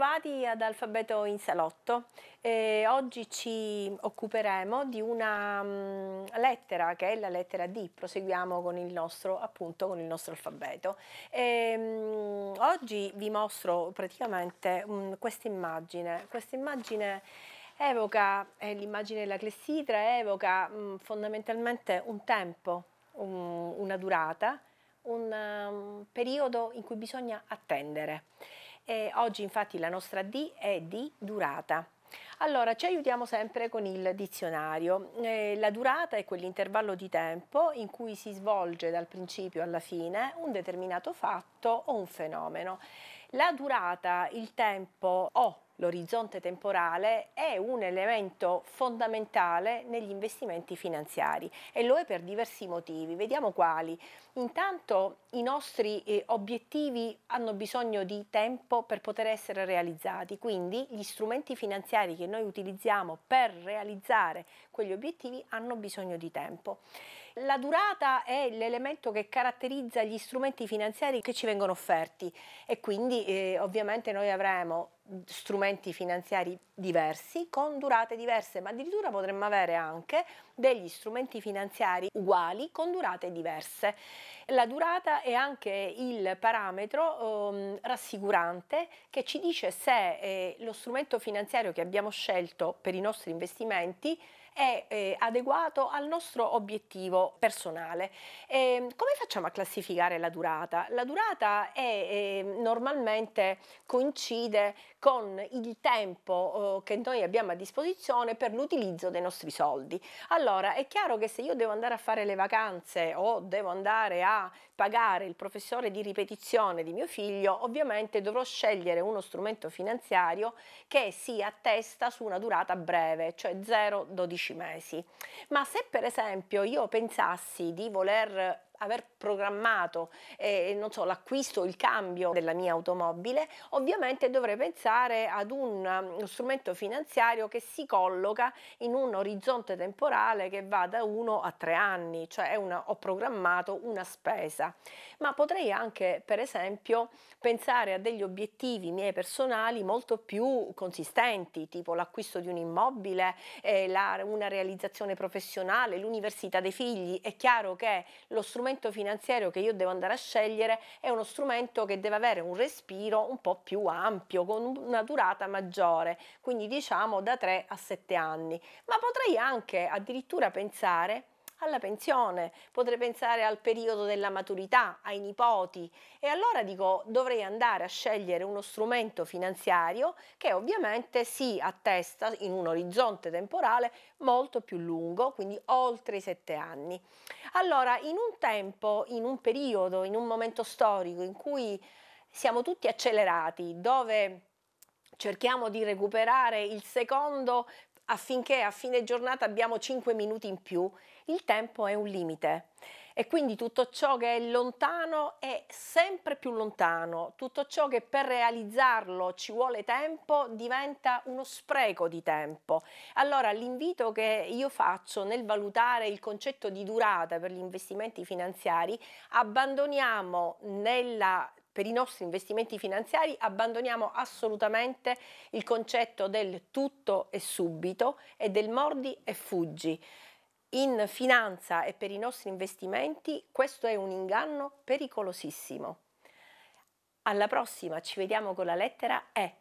Bentrovati ad Alfabeto in Salotto. Eh, oggi ci occuperemo di una mh, mm, lettera che è la lettera D, proseguiamo con il nostro, appunto, con il nostro alfabeto. E, mh, mm, oggi vi mostro praticamente mm, questa immagine. Questa immagine evoca, eh, l'immagine della clessidra evoca mh, fondamentalmente un tempo, un, una durata, un um, periodo in cui bisogna attendere e oggi infatti la nostra D è di durata. Allora, ci aiutiamo sempre con il dizionario. Eh, la durata è quell'intervallo di tempo in cui si svolge dal principio alla fine un determinato fatto o un fenomeno. La durata, il tempo o l'orizzonte temporale è un elemento fondamentale negli investimenti finanziari e lo è per diversi motivi. Vediamo quali. Intanto i nostri eh, obiettivi hanno bisogno di tempo per poter essere realizzati, quindi gli strumenti finanziari che noi utilizziamo per realizzare quegli obiettivi hanno bisogno di tempo. La durata è l'elemento che caratterizza gli strumenti finanziari che ci vengono offerti e quindi eh, ovviamente noi avremo strumenti finanziari diversi, con durate diverse, ma addirittura potremmo avere anche degli strumenti finanziari uguali con durate diverse. La durata è anche il parametro ehm, rassicurante che ci dice se eh, lo strumento finanziario che abbiamo scelto per i nostri investimenti è eh, adeguato al nostro obiettivo personale. E, ehm, come facciamo a classificare la durata? La durata è, eh, normalmente coincide con il tempo eh, che noi abbiamo a disposizione per l'utilizzo dei nostri soldi. Allora è chiaro che se io devo andare a fare le vacanze o devo andare a pagare il professore di ripetizione di mio figlio, ovviamente dovrò scegliere uno strumento finanziario che si attesta su una durata breve, cioè 0-12 mesi. Ma se per esempio io pensassi di voler aver programmato eh, so, l'acquisto, il cambio della mia automobile, ovviamente dovrei pensare ad un, um, uno strumento finanziario che si colloca in un orizzonte temporale che va da 1 a 3 anni, cioè una, ho programmato una spesa. Ma potrei anche, per esempio, pensare a degli obiettivi miei personali molto più consistenti, tipo l'acquisto di un immobile, eh, la, una realizzazione professionale, l'università dei figli. È chiaro che lo strumento strumento finanziario che io devo andare a scegliere è uno strumento che deve avere un respiro un po' più ampio, con una durata maggiore, quindi diciamo da 3 a 7 anni. Ma potrei anche addirittura pensare alla pensione, potrei pensare al periodo della maturità, ai nipoti e allora dico dovrei andare a scegliere uno strumento finanziario che ovviamente si attesta in un orizzonte temporale molto più lungo, quindi oltre i sette anni. Allora, in un tempo, in un periodo, in un momento storico in cui siamo tutti accelerati, dove cerchiamo di recuperare il secondo affinché a fine giornata abbiamo 5 minuti in più. Il tempo è un limite e quindi tutto ciò che è lontano è sempre più lontano, tutto ciò che per realizzarlo ci vuole tempo diventa uno spreco di tempo. Allora l'invito che io faccio nel valutare il concetto di durata per gli investimenti finanziari, abbandoniamo nella per i nostri investimenti finanziari abbandoniamo assolutamente il concetto del tutto e subito e del mordi e fuggi. In finanza e per i nostri investimenti questo è un inganno pericolosissimo. Alla prossima, ci vediamo con la lettera E.